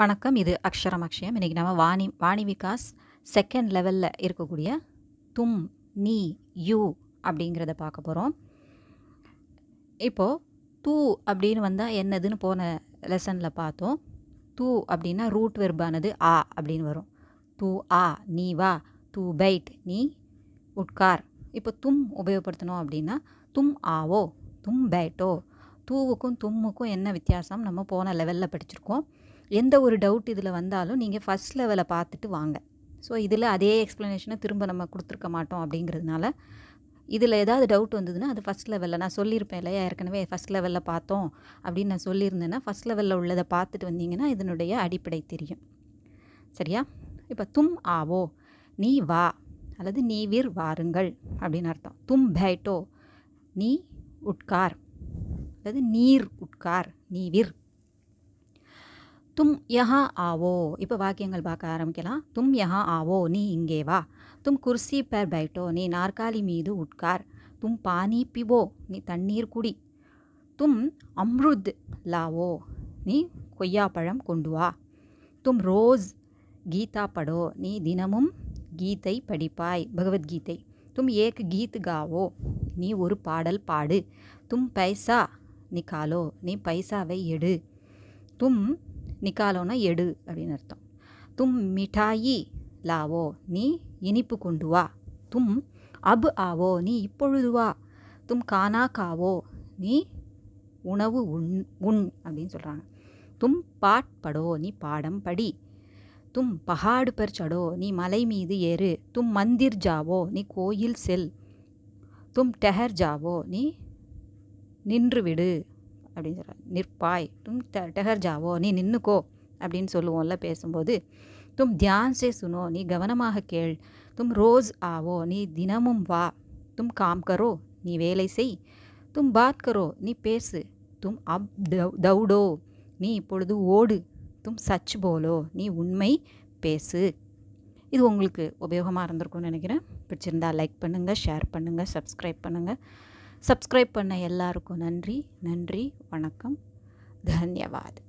வணக்கம் இது அக்ஷரம் அக்ஷயம் இன்றைக்கி நம்ம வாணி வாணி விகாஸ் செகண்ட் லெவலில் இருக்கக்கூடிய தும் நீ யூ அப்படிங்கிறத பார்க்க போகிறோம் இப்போது தூ அப்படின்னு வந்தால் என்னதுன்னு போன லெசனில் பார்த்தோம் தூ அப்படின்னா ரூட் வெர்பானது ஆ அப்படின்னு வரும் தூ ஆ நீ வா தூ பைட் நீ உட்கார் இப்போ தும் உபயோகப்படுத்தணும் அப்படின்னா தும் ஆவோ தும் பைட்டோ தூவுக்கும் தும்முக்கும் என்ன வித்தியாசம் நம்ம போன லெவலில் படிச்சிருக்கோம் எந்த ஒரு டவுட் இதில் வந்தாலும் நீங்கள் ஃபஸ்ட் லெவலை பார்த்துட்டு வாங்க ஸோ இதில் அதே எக்ஸ்ப்ளனேஷனை திரும்ப நம்ம கொடுத்துருக்க மாட்டோம் அப்படிங்கிறதுனால இதில் ஏதாவது டவுட் வந்ததுன்னா அது ஃபஸ்ட் லெவலில் நான் சொல்லியிருப்பேன் இல்லையா ஏற்கனவே ஃபஸ்ட் லெவலில் பார்த்தோம் அப்படின்னு நான் சொல்லியிருந்தேன்னா ஃபஸ்ட் லெவலில் உள்ளதை பார்த்துட்டு வந்தீங்கன்னா இதனுடைய அடிப்படை தெரியும் சரியா இப்போ தும் ஆவோ நீ வா அல்லது நீ வீர் வாருங்கள் அப்படின்னு அர்த்தம் தும் பேட்டோ நீ உட்கார் அல்லது நீர் உட்கார் நீ வீர் தும் யஹா ஆவோ இப்போ வாக்கியங்கள் பார்க்க ஆரம்பிக்கலாம் தும் யஹா ஆவோ நீ இங்கே வா தும் குர்சி பேர் பைட்டோ நீ நாற்காலி மீது உட்கார் தும் பானி பிவோ நீ தண்ணீர் குடி தும் அம்ருத் லாவோ நீ கொய்யாப்பழம் கொண்டு வா தும் ரோஸ் கீதா படோ நீ தினமும் கீதை படிப்பாய் பகவத்கீதை தும் ஏக் கீத் காவோ நீ ஒரு பாடல் பாடு தும் பைசா நிக்காலோ நீ பைசாவை எடு தும் நிக்காலோனா எடு அப்படின்னு அர்த்தம் தும் மிட்டாயி லாவோ நீ இனிப்பு கொண்டு வா தும் அப் ஆவோ நீ இப்பொழுது வா தும் கானா காவோ நீ உணவு உண் உண் அப்படின்னு சொல்கிறாங்க தும் பாட் படோ நீ பாடம் படி தும் பஹாடு பெர் சடோ நீ மலை மீது ஏறு தும் மந்திர் ஜாவோ நீ கோயில் செல் தும் டெஹர் ஜாவோ நீ நின்றுவிடு அப்படின்னு சொல்கிறார் நிற்பாய் தும் டெகர் ஜாவோ நீ நின்றுக்கோ அப்படின்னு சொல்லுவோம்ல பேசும்போது தும் தியான் சே சுனோ நீ கவனமாக கேள் தும் ரோஸ் ஆவோ நீ தினமும் வா தும் காம் கரோ நீ வேலை செய் தும் பாத் கரோ நீ பேசு தும் அப் தௌடோ நீ இப்பொழுது ஓடு தும் சச் போலோ நீ உண்மை பேசு இது உங்களுக்கு உபயோகமாக இருந்திருக்கும்னு நினைக்கிறேன் பிடிச்சிருந்தா லைக் பண்ணுங்கள் ஷேர் பண்ணுங்கள் சப்ஸ்கிரைப் பண்ணுங்கள் சப்ஸ்கிரைப் பண்ண எல்லாருக்கும் நன்றி நன்றி வணக்கம் தன்யவாத்